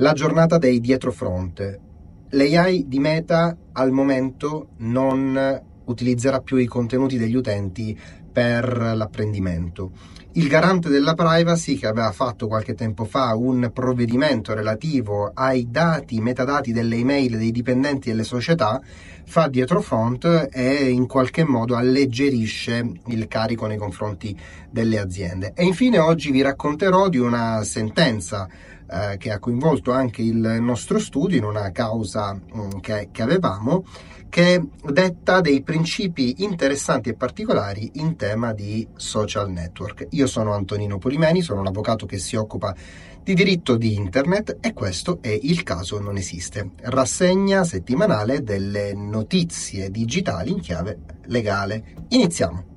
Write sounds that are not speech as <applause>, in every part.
La giornata dei dietrofront. L'AI di Meta al momento non utilizzerà più i contenuti degli utenti per l'apprendimento. Il garante della privacy, che aveva fatto qualche tempo fa un provvedimento relativo ai dati, metadati delle email dei dipendenti delle società, fa dietro front e in qualche modo alleggerisce il carico nei confronti delle aziende. E infine oggi vi racconterò di una sentenza eh, che ha coinvolto anche il nostro studio in una causa mh, mm, che, che avevamo, che detta dei principi interessanti e particolari in tema di social network. Io sono Antonino Polimeni, sono un avvocato che si occupa di diritto di internet e questo è Il caso non esiste, rassegna settimanale delle notizie digitali in chiave legale. Iniziamo!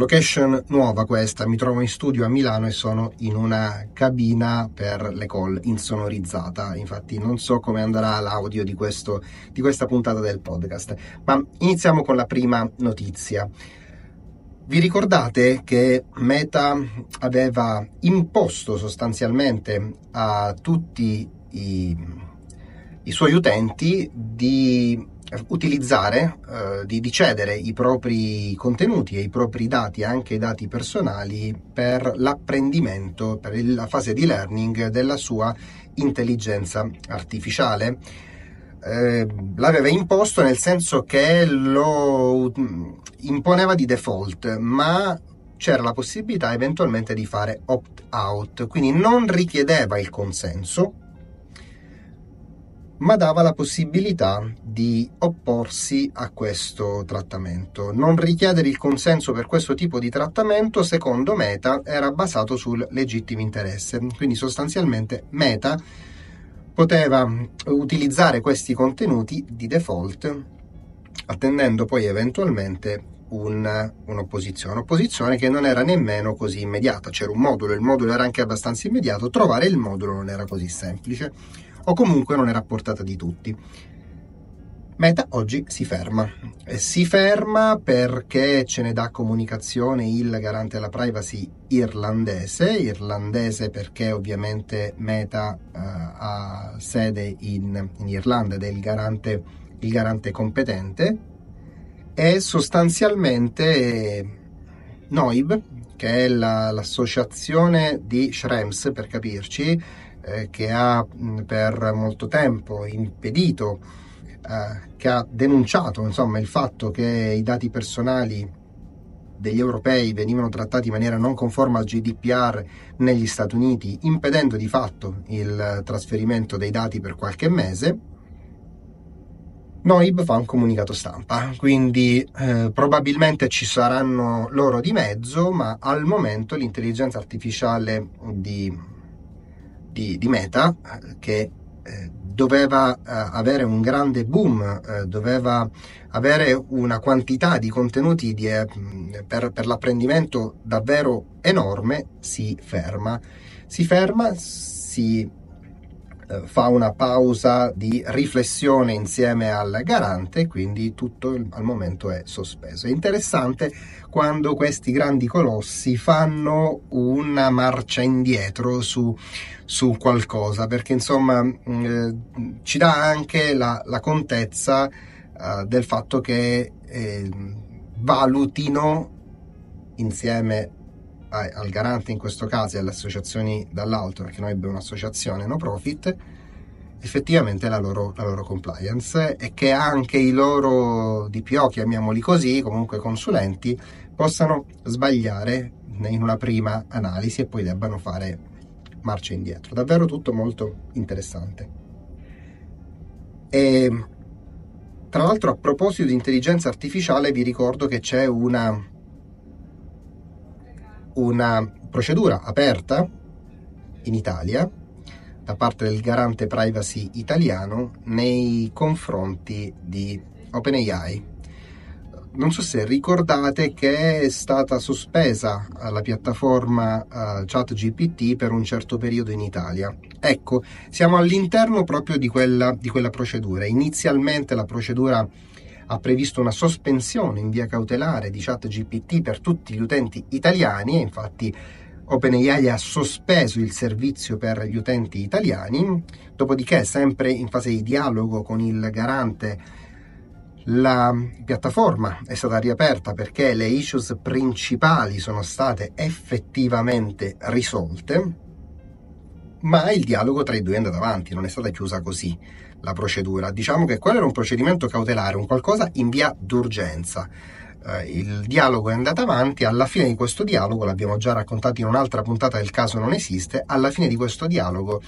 Location nuova questa, mi trovo in studio a Milano e sono in una cabina per le call insonorizzata, infatti non so come andrà l'audio di, questo, di questa puntata del podcast, ma iniziamo con la prima notizia. Vi ricordate che Meta aveva imposto sostanzialmente a tutti i, i suoi utenti di utilizzare, eh, di, di, cedere i propri contenuti e i propri dati, anche i dati personali, per l'apprendimento, per la fase di learning della sua intelligenza artificiale. Eh, l'aveva imposto nel senso che lo imponeva di default, ma c'era la possibilità eventualmente di fare opt-out, quindi non richiedeva il consenso ma dava la possibilità di opporsi a questo trattamento. Non richiedere il consenso per questo tipo di trattamento, secondo Meta, era basato sul legittimo interesse. Quindi sostanzialmente Meta poteva utilizzare questi contenuti di default, attendendo poi eventualmente un, un'opposizione, opposizione che non era nemmeno così immediata, c'era un modulo, il modulo era anche abbastanza immediato, trovare il modulo non era così semplice o comunque non era a portata di tutti. Meta oggi si ferma. Eh, si ferma perché ce ne dà comunicazione il garante della privacy irlandese, irlandese perché ovviamente Meta uh, ha sede in, in, Irlanda ed è il garante, il garante competente e sostanzialmente eh, NOIB, che è la, l'associazione di Schrems per capirci, eh, che ha per molto tempo impedito, eh, che ha denunciato insomma, il fatto che i dati personali degli europei venivano trattati in maniera non conforme al GDPR negli Stati Uniti, impedendo di fatto il trasferimento dei dati per qualche mese. Noib fa un comunicato stampa, quindi eh, probabilmente ci saranno loro di mezzo, ma al momento l'intelligenza artificiale di di, di Meta eh, che eh, doveva eh, avere un grande boom, doveva avere una quantità di contenuti di, per, per, l'apprendimento davvero enorme, si ferma. Si ferma, si eh, fa una pausa di riflessione insieme al garante, quindi tutto al momento è sospeso. È interessante quando questi grandi colossi fanno una marcia indietro su, su qualcosa, perché insomma mm, eh, ci dà anche la, la contezza eh, del fatto che eh, valutino insieme al garante in questo caso e alle associazioni dall'alto, perché noi abbiamo un'associazione no profit, effettivamente la loro, la loro, compliance e che anche i loro DPO, chiamiamoli così, comunque consulenti, possano sbagliare in una prima analisi e poi debbano fare marcia indietro. Davvero tutto molto interessante. E, ehm, tra l'altro a proposito di intelligenza artificiale vi ricordo che c'è una una procedura aperta in Italia da parte del garante privacy italiano nei confronti di OpenAI. Non so se ricordate che è stata sospesa la piattaforma uh, ChatGPT per un certo periodo in Italia. Ecco, siamo all'interno proprio di quella, di quella procedura. Inizialmente la procedura ha previsto una sospensione in via cautelare di ChatGPT per tutti gli utenti italiani e infatti OpenAI ha sospeso il servizio per gli utenti italiani, dopodiché sempre in fase di dialogo con il garante la piattaforma è stata riaperta perché le issues principali sono state effettivamente risolte, ma il dialogo tra i due è andato avanti, non è stata chiusa così la procedura. Diciamo che quello era un procedimento cautelare, un qualcosa in via d'urgenza. Eh, il dialogo è andato avanti, alla fine di questo dialogo, l'abbiamo già raccontato in un'altra puntata del caso non esiste, alla fine di questo dialogo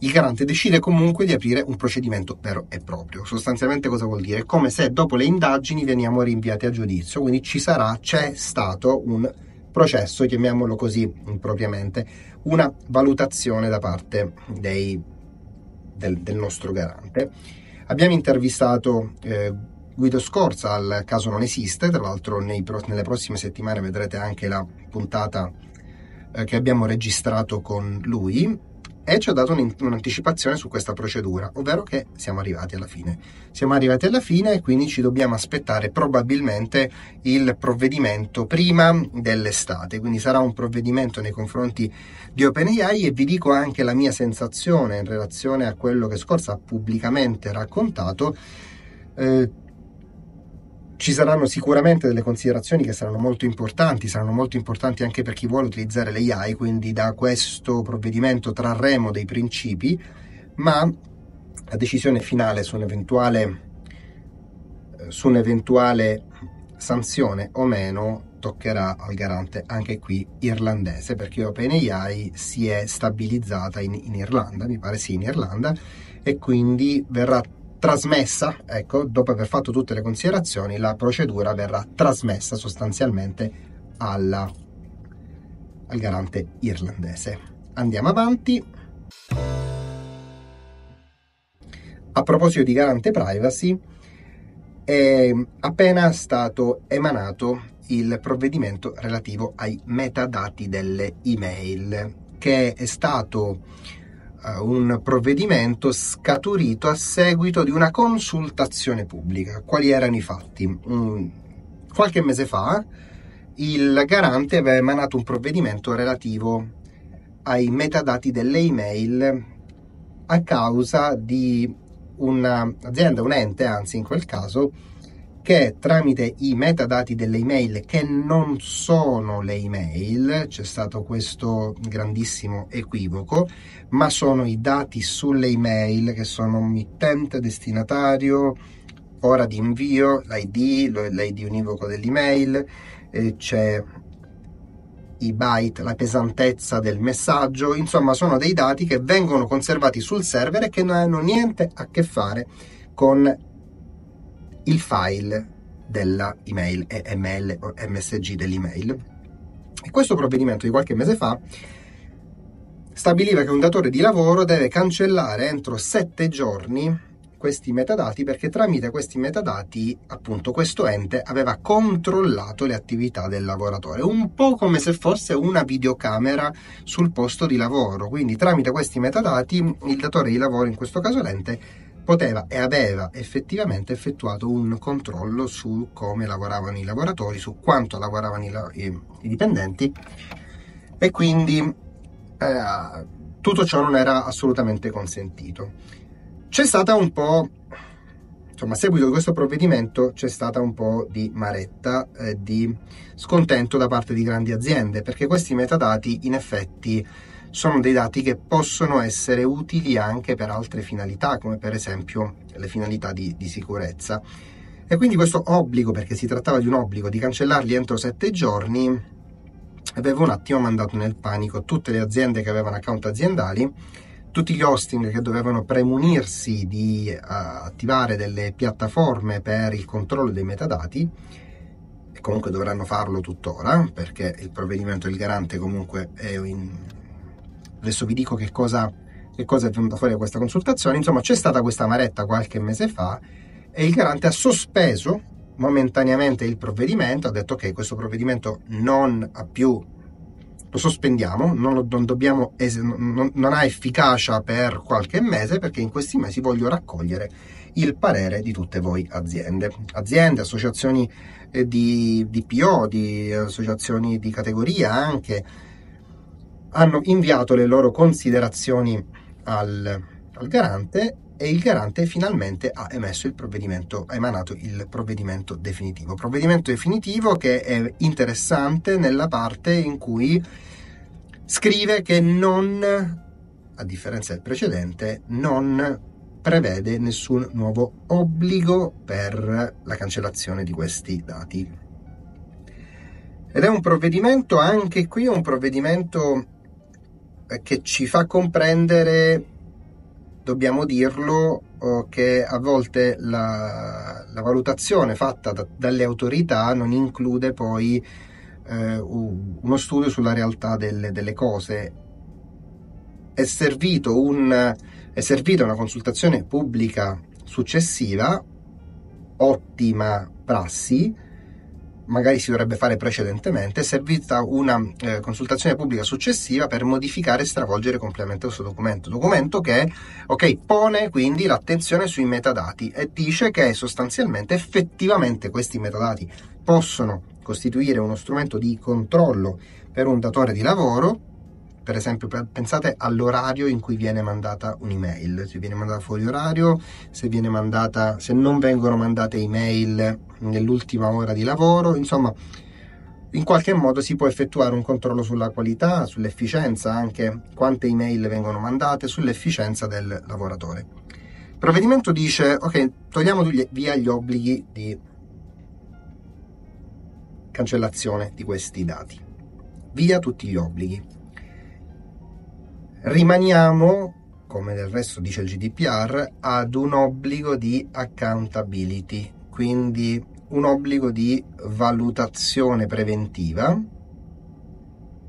il garante decide comunque di aprire un procedimento vero e proprio. Sostanzialmente cosa vuol dire? come se dopo le indagini veniamo rinviati a giudizio, quindi ci sarà, c'è stato un processo, chiamiamolo così impropriamente, una valutazione da parte dei del, del nostro garante. Abbiamo intervistato eh, Guido Scorza al caso non esiste, tra l'altro nei, nelle prossime settimane vedrete anche la puntata eh, che abbiamo registrato con lui e ci ha dato un'anticipazione su questa procedura, ovvero che siamo arrivati alla fine. Siamo arrivati alla fine e quindi ci dobbiamo aspettare probabilmente il provvedimento prima dell'estate, quindi sarà un provvedimento nei confronti di OpenAI e vi dico anche la mia sensazione in relazione a quello che scorsa ha pubblicamente raccontato. Eh, ci saranno sicuramente delle considerazioni che saranno molto importanti, saranno molto importanti anche per chi vuole utilizzare l'AI, quindi da questo provvedimento trarremo dei principi, ma la decisione finale su un'eventuale, eh, su un'eventuale sanzione o meno toccherà al garante anche qui irlandese perché OpenAI si è stabilizzata in, in, Irlanda, mi pare sì in Irlanda e quindi verrà trasmessa, ecco, dopo aver fatto tutte le considerazioni, la procedura verrà trasmessa sostanzialmente alla, al garante irlandese. Andiamo avanti. A proposito di garante privacy, è ehm, appena stato emanato il provvedimento relativo ai metadati delle email, che è stato un provvedimento scaturito a seguito di una consultazione pubblica. Quali erano i fatti? Mm, qualche mese fa il garante aveva emanato un provvedimento relativo ai metadati delle email a causa di un'azienda, un ente anzi in quel caso, che tramite i metadati delle email che non sono le email, c'è stato questo grandissimo equivoco, ma sono i dati sulle email che sono mittente, destinatario, ora di invio, l'ID, l'ID univoco dell'email, eh, c'è i byte, la pesantezza del messaggio, insomma sono dei dati che vengono conservati sul server e che non hanno niente a che fare con il file della email, ML o MSG dell'email. E questo provvedimento di qualche mese fa stabiliva che un datore di lavoro deve cancellare entro sette giorni questi metadati perché tramite questi metadati appunto questo ente aveva controllato le attività del lavoratore, un po' come se fosse una videocamera sul posto di lavoro, quindi tramite questi metadati il datore di lavoro, in questo caso l'ente, poteva e aveva effettivamente effettuato un controllo su come lavoravano i lavoratori, su quanto lavoravano i, i, i dipendenti e quindi eh, tutto ciò non era assolutamente consentito. C'è stata un po', insomma, a seguito di questo provvedimento c'è stata un po' di maretta, eh, di scontento da parte di grandi aziende, perché questi metadati in effetti sono dei dati che possono essere utili anche per altre finalità, come per esempio le finalità di, di sicurezza. E quindi questo obbligo, perché si trattava di un obbligo di cancellarli entro sette giorni, aveva un attimo mandato nel panico tutte le aziende che avevano account aziendali, tutti gli hosting che dovevano premunirsi di uh, attivare delle piattaforme per il controllo dei metadati, e comunque dovranno farlo tuttora perché il provvedimento del garante comunque è in, adesso vi dico che cosa, che cosa è venuta fuori da questa consultazione, insomma c'è stata questa maretta qualche mese fa e il garante ha sospeso momentaneamente il provvedimento, ha detto ok questo provvedimento non ha più lo sospendiamo, non, non, dobbiamo, non, non, ha efficacia per qualche mese perché in questi mesi voglio raccogliere il parere di tutte voi aziende, aziende, associazioni eh, di, di PO, di eh, associazioni di categoria anche, hanno inviato le loro considerazioni al, al garante e il garante finalmente ha emesso il provvedimento, ha emanato il provvedimento definitivo. Provvedimento definitivo che è interessante nella parte in cui scrive che non, a differenza del precedente, non prevede nessun nuovo obbligo per la cancellazione di questi dati. Ed è un provvedimento, anche qui un provvedimento che ci fa comprendere, dobbiamo dirlo, oh, che a volte la, la valutazione fatta da, dalle autorità non include poi eh, uno studio sulla realtà delle, delle cose. È, un, è servita una consultazione pubblica successiva, ottima prassi, magari si dovrebbe fare precedentemente, è servita una eh, consultazione pubblica successiva per modificare e stravolgere completamente questo documento. Documento che okay, pone quindi l'attenzione sui metadati e dice che sostanzialmente effettivamente questi metadati possono costituire uno strumento di controllo per un datore di lavoro per esempio pensate all'orario in cui viene mandata un'email, se viene mandata fuori orario, se, mandata, se non vengono mandate email nell'ultima ora di lavoro, insomma in qualche modo si può effettuare un controllo sulla qualità, sull'efficienza anche, quante email vengono mandate, sull'efficienza del lavoratore. Il provvedimento dice, ok, togliamo via gli obblighi di cancellazione di questi dati. Via tutti gli obblighi rimaniamo, come del resto dice il GDPR, ad un obbligo di accountability, quindi un obbligo di valutazione preventiva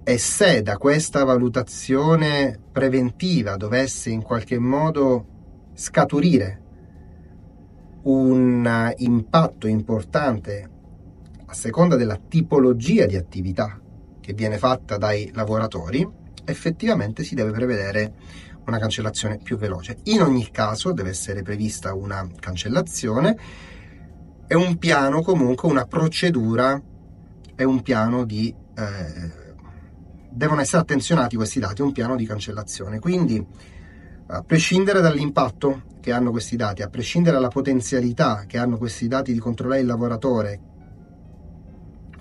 e se da questa valutazione preventiva dovesse in qualche modo scaturire un impatto importante a seconda della tipologia di attività che viene fatta dai lavoratori, effettivamente si deve prevedere una cancellazione più veloce. In ogni caso deve essere prevista una cancellazione e un piano comunque, una procedura e un piano di... Eh, devono essere attenzionati questi dati, un piano di cancellazione. Quindi a prescindere dall'impatto che hanno questi dati, a prescindere dalla potenzialità che hanno questi dati di controllare il lavoratore,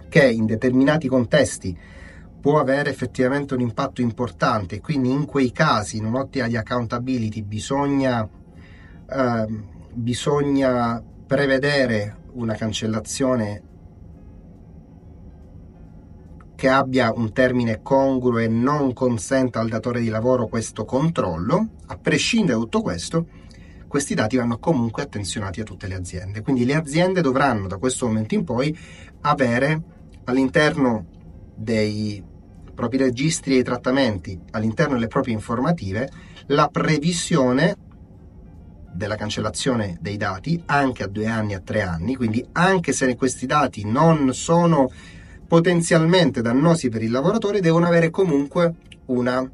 che in determinati contesti può avere effettivamente un impatto importante. Quindi in quei casi, in un'ottica di accountability, bisogna, eh, bisogna prevedere una cancellazione che abbia un termine congruo e non consenta al datore di lavoro questo controllo, a prescindere da tutto questo, questi dati vanno comunque attenzionati a tutte le aziende. Quindi le aziende dovranno da questo momento in poi avere all'interno dei propri registri e i trattamenti all'interno delle proprie informative la previsione della cancellazione dei dati anche a due anni, a tre anni, quindi anche se questi dati non sono potenzialmente dannosi per il lavoratore, devono avere comunque una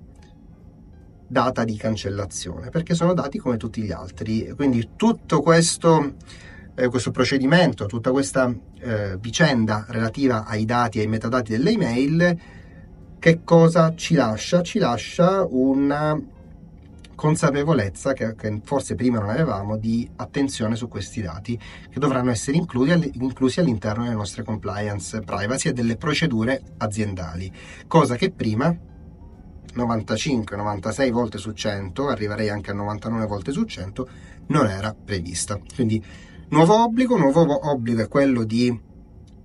data di cancellazione, perché sono dati come tutti gli altri. Quindi tutto questo, eh, questo procedimento, tutta questa eh, vicenda relativa ai dati e ai metadati delle email che cosa ci lascia? Ci lascia una consapevolezza che, che, forse prima non avevamo di attenzione su questi dati che dovranno essere inclusi all'interno delle nostre compliance privacy e delle procedure aziendali, cosa che prima 95-96 volte su 100, arriverei anche a 99 volte su 100, non era prevista. Quindi nuovo obbligo, nuovo obbligo è quello di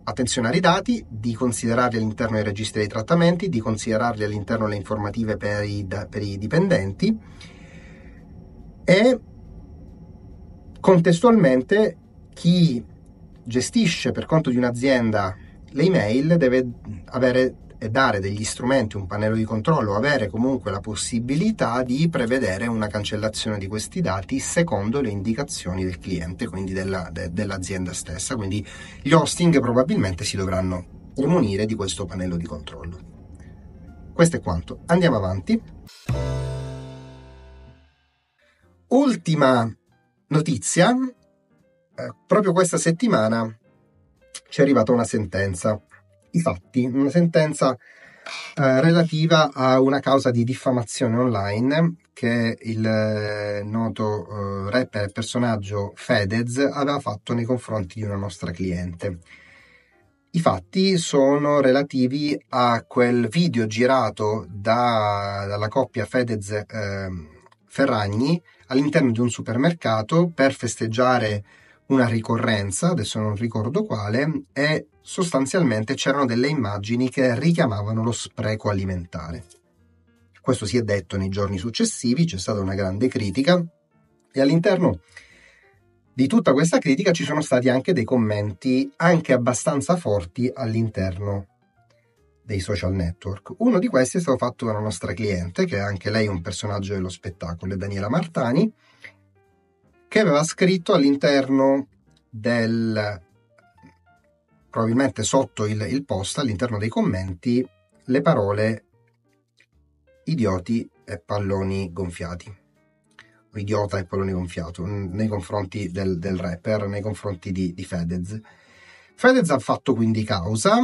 attenzione ai dati, di considerarli all'interno dei registri dei trattamenti, di considerarli all'interno delle informative per i, per i dipendenti e contestualmente chi gestisce per conto di un'azienda le email deve avere e dare degli strumenti, un pannello di controllo, avere comunque la possibilità di prevedere una cancellazione di questi dati secondo le indicazioni del cliente, quindi della, de, dell'azienda stessa. Quindi gli hosting probabilmente si dovranno munire di questo pannello di controllo. Questo è quanto. Andiamo avanti. Ultima notizia. Eh, proprio questa settimana ci è arrivata una sentenza i fatti, una sentenza eh, relativa a una causa di diffamazione online che il eh, noto eh, rapper e personaggio Fedez aveva fatto nei confronti di una nostra cliente. I fatti sono relativi a quel video girato da, dalla coppia Fedez ehm, Ferragni all'interno di un supermercato per festeggiare una ricorrenza, adesso non ricordo quale, e sostanzialmente c'erano delle immagini che richiamavano lo spreco alimentare. Questo si è detto nei giorni successivi, c'è stata una grande critica e all'interno di tutta questa critica ci sono stati anche dei commenti anche abbastanza forti all'interno dei social network. Uno di questi è stato fatto da una nostra cliente, che è anche lei un personaggio dello spettacolo, Daniela Martani, che aveva scritto all'interno del probabilmente sotto il, il post, all'interno dei commenti, le parole idioti e palloni gonfiati. O idiota e pallone gonfiato nei confronti del, del rapper, nei confronti di, di Fedez. Fedez ha fatto quindi causa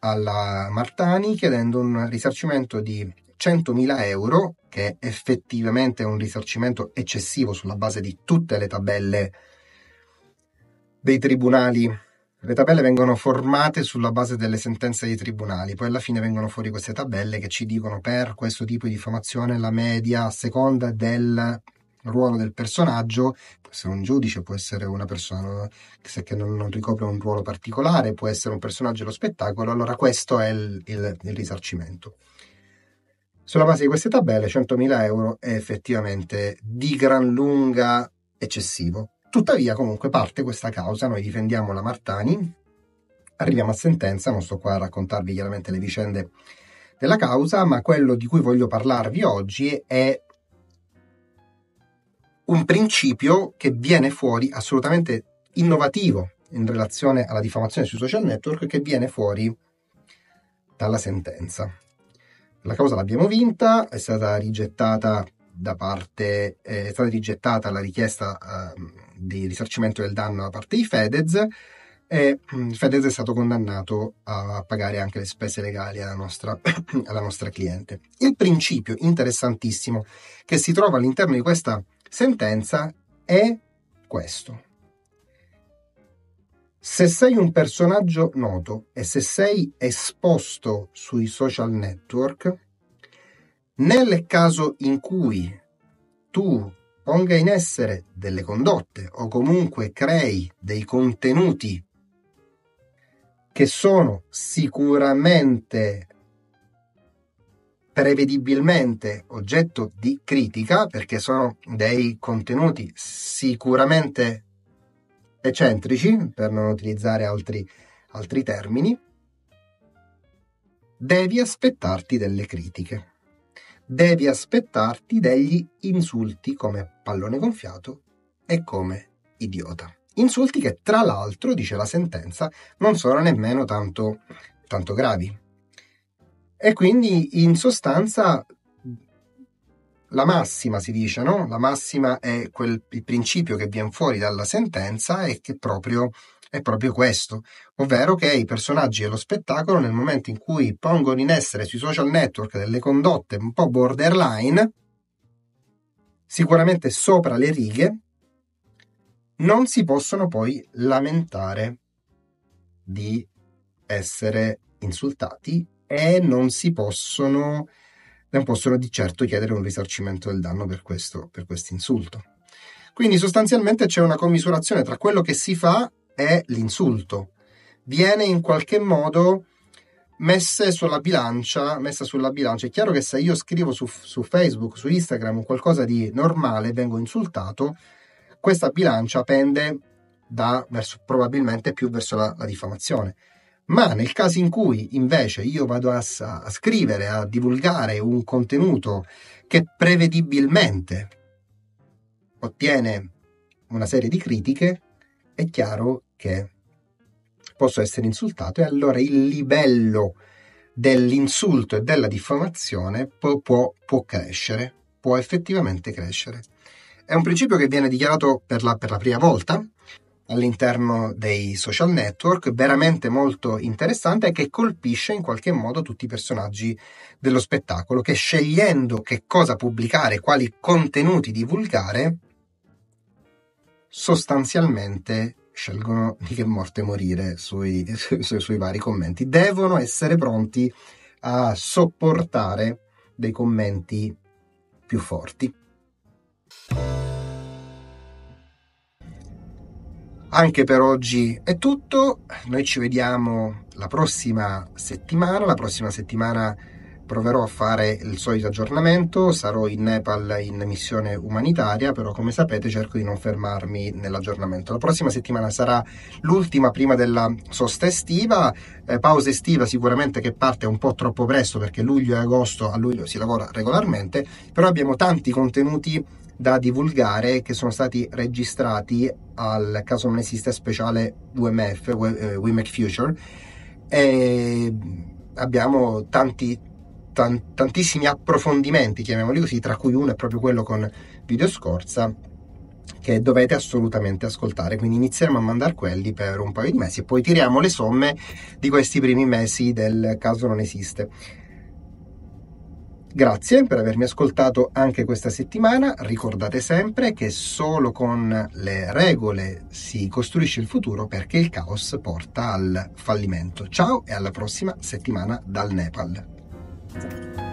alla Martani chiedendo un risarcimento di 100.000 euro, che effettivamente è un risarcimento eccessivo sulla base di tutte le tabelle dei tribunali le tabelle vengono formate sulla base delle sentenze dei tribunali, poi alla fine vengono fuori queste tabelle che ci dicono per questo tipo di diffamazione la media a seconda del ruolo del personaggio, può essere un giudice, può essere una persona che non, non ricopre un ruolo particolare, può essere un personaggio dello spettacolo, allora questo è il, il, il risarcimento. Sulla base di queste tabelle 100.000 euro è effettivamente di gran lunga eccessivo Tuttavia, comunque, parte questa causa, noi difendiamo la Martani, arriviamo a sentenza, non sto qua a raccontarvi chiaramente le vicende della causa, ma quello di cui voglio parlarvi oggi è un principio che viene fuori assolutamente innovativo in relazione alla diffamazione sui social network che viene fuori dalla sentenza. La causa l'abbiamo vinta, è stata rigettata da parte, eh, è stata rigettata la richiesta eh, di risarcimento del danno da parte di Fedez e mm, Fedez è stato condannato a pagare anche le spese legali alla nostra, <coughs> alla nostra cliente. Il principio interessantissimo che si trova all'interno di questa sentenza è questo. Se sei un personaggio noto e se sei esposto sui social network, nel caso in cui tu ponga in essere delle condotte o comunque crei dei contenuti che sono sicuramente prevedibilmente oggetto di critica perché sono dei contenuti sicuramente eccentrici per non utilizzare altri, altri termini devi aspettarti delle critiche devi aspettarti degli insulti come pallone gonfiato e come idiota. Insulti che tra l'altro, dice la sentenza, non sono nemmeno tanto, tanto gravi. E quindi in sostanza la massima, si dice, no? La massima è quel, il principio che viene fuori dalla sentenza e che proprio è proprio questo, ovvero che i personaggi dello spettacolo nel momento in cui pongono in essere sui social network delle condotte un po' borderline, sicuramente sopra le righe, non si possono poi lamentare di essere insultati e non si possono non possono di certo chiedere un risarcimento del danno per questo per insulto. Quindi sostanzialmente c'è una commisurazione tra quello che si fa e l'insulto. Viene in qualche modo messa sulla bilancia, messa sulla bilancia. È chiaro che se io scrivo su, su Facebook, su Instagram qualcosa di normale, vengo insultato, questa bilancia pende da, verso, probabilmente più verso la, la diffamazione ma nel caso in cui invece io vado a, a scrivere, a divulgare un contenuto che prevedibilmente ottiene una serie di critiche, è chiaro che posso essere insultato e allora il livello dell'insulto e della diffamazione può, può, può, crescere, può effettivamente crescere. È un principio che viene dichiarato per la, per la prima volta all'interno dei social network, veramente molto interessante e che colpisce in qualche modo tutti i personaggi dello spettacolo, che scegliendo che cosa pubblicare, quali contenuti divulgare, sostanzialmente scelgono di che morte morire sui, su, <laughs> su, sui vari commenti. Devono essere pronti a sopportare dei commenti più forti. Anche per oggi è tutto, noi ci vediamo la prossima settimana, la prossima settimana proverò a fare il solito aggiornamento, sarò in Nepal in missione umanitaria, però come sapete cerco di non fermarmi nell'aggiornamento. La prossima settimana sarà l'ultima prima della sosta estiva, eh, pausa estiva sicuramente che parte un po' troppo presto perché luglio e agosto a luglio si lavora regolarmente, però abbiamo tanti contenuti da divulgare che sono stati registrati al caso non esiste speciale WMF, eh, Women Future. E abbiamo tanti, tan, tantissimi approfondimenti, chiamiamoli così, tra cui uno è proprio quello con Video scorsa che dovete assolutamente ascoltare. Quindi inizieremo a mandare quelli per un paio di mesi e poi tiriamo le somme di questi primi mesi del caso non esiste. Grazie per avermi ascoltato anche questa settimana. Ricordate sempre che solo con le regole si costruisce il futuro perché il caos porta al fallimento. Ciao e alla prossima settimana dal Nepal.